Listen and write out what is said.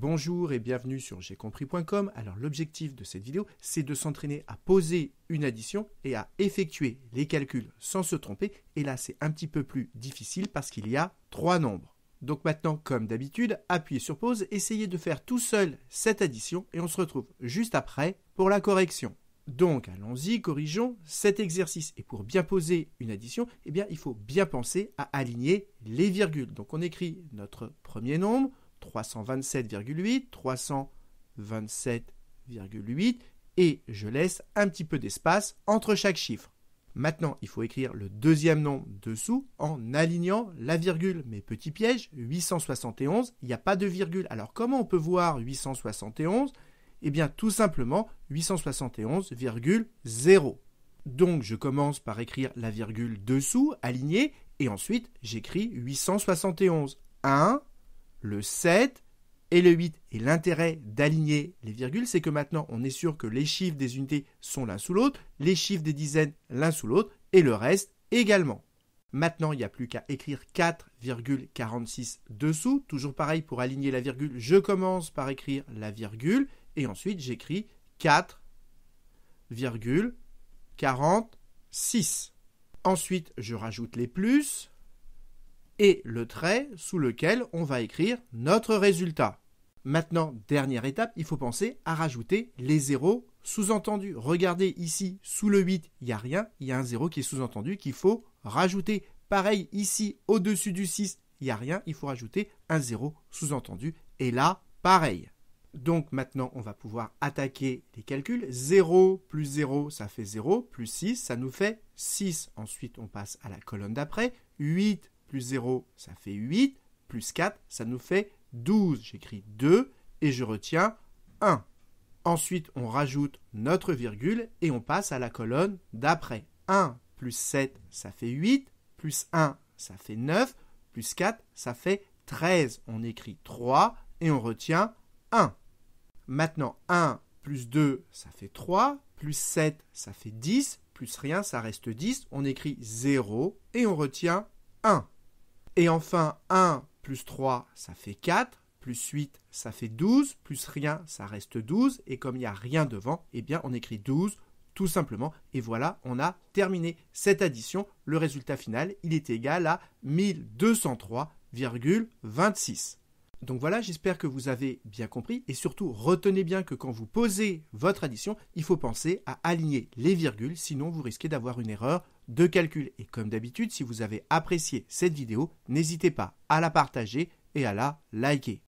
Bonjour et bienvenue sur j'ai compris.com. Alors l'objectif de cette vidéo, c'est de s'entraîner à poser une addition et à effectuer les calculs sans se tromper. Et là, c'est un petit peu plus difficile parce qu'il y a trois nombres. Donc maintenant, comme d'habitude, appuyez sur pause, essayez de faire tout seul cette addition et on se retrouve juste après pour la correction. Donc allons-y, corrigeons cet exercice. Et pour bien poser une addition, eh bien, il faut bien penser à aligner les virgules. Donc on écrit notre premier nombre, 327,8, 327,8 et je laisse un petit peu d'espace entre chaque chiffre. Maintenant, il faut écrire le deuxième nom dessous en alignant la virgule. Mais petit piège, 871, il n'y a pas de virgule. Alors comment on peut voir 871 Eh bien tout simplement 871,0. Donc je commence par écrire la virgule dessous, alignée, et ensuite j'écris 871 le 7 et le 8. Et l'intérêt d'aligner les virgules, c'est que maintenant on est sûr que les chiffres des unités sont l'un sous l'autre, les chiffres des dizaines l'un sous l'autre, et le reste également. Maintenant, il n'y a plus qu'à écrire 4,46 dessous. Toujours pareil, pour aligner la virgule, je commence par écrire la virgule, et ensuite j'écris 4,46. Ensuite, je rajoute les plus, et le trait sous lequel on va écrire notre résultat. Maintenant, dernière étape, il faut penser à rajouter les zéros sous-entendus. Regardez ici, sous le 8, il n'y a rien, il y a un zéro qui est sous-entendu qu'il faut rajouter. Pareil ici, au-dessus du 6, il n'y a rien, il faut rajouter un zéro sous-entendu. Et là, pareil. Donc maintenant, on va pouvoir attaquer les calculs. 0 plus 0, ça fait 0, plus 6, ça nous fait 6. Ensuite, on passe à la colonne d'après. 8 plus 0, ça fait 8, plus 4, ça nous fait 12. J'écris 2 et je retiens 1. Ensuite, on rajoute notre virgule et on passe à la colonne d'après. 1 plus 7, ça fait 8, plus 1, ça fait 9, plus 4, ça fait 13. On écrit 3 et on retient 1. Maintenant, 1 plus 2, ça fait 3, plus 7, ça fait 10, plus rien, ça reste 10. On écrit 0 et on retient 1. Et enfin, 1 plus 3, ça fait 4, plus 8, ça fait 12, plus rien, ça reste 12, et comme il n'y a rien devant, eh bien on écrit 12 tout simplement, et voilà, on a terminé cette addition. Le résultat final, il est égal à 1203,26. Donc voilà, j'espère que vous avez bien compris et surtout retenez bien que quand vous posez votre addition, il faut penser à aligner les virgules, sinon vous risquez d'avoir une erreur de calcul. Et comme d'habitude, si vous avez apprécié cette vidéo, n'hésitez pas à la partager et à la liker.